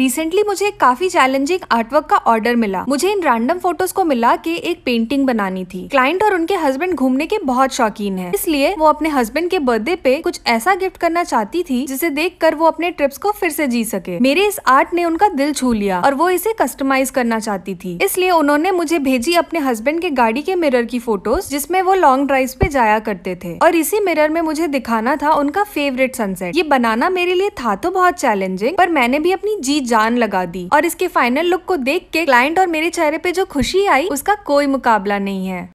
recently मुझे एक काफी चैलेंजिंग आर्टवर्क का ऑर्डर मिला मुझे इन रैंडम फोटोज को मिला के एक पेंटिंग बनानी थी क्लाइंट और उनके हस्बैंड घूमने के बहुत शौकीन है इसलिए वो अपने हस्बैंड के बर्थडे पे कुछ ऐसा गिफ्ट करना चाहती थी जिसे देख कर वो अपने ट्रिप्स को फिर से जी सके मेरे इस आर्ट ने उनका दिल छू लिया और वो इसे कस्टमाइज करना चाहती थी इसलिए उन्होंने मुझे भेजी अपने हस्बैंड के गाड़ी के मिरर की फोटोज जिसमे वो लॉन्ग ड्राइव पे जाया करते थे और इसी मिरर में मुझे दिखाना था उनका फेवरेट सनसेट ये बनाना मेरे लिए था तो बहुत चैलेंजिंग पर मैंने भी अपनी जीत जान लगा दी और इसके फाइनल लुक को देख के क्लाइंट और मेरे चेहरे पे जो खुशी आई उसका कोई मुकाबला नहीं है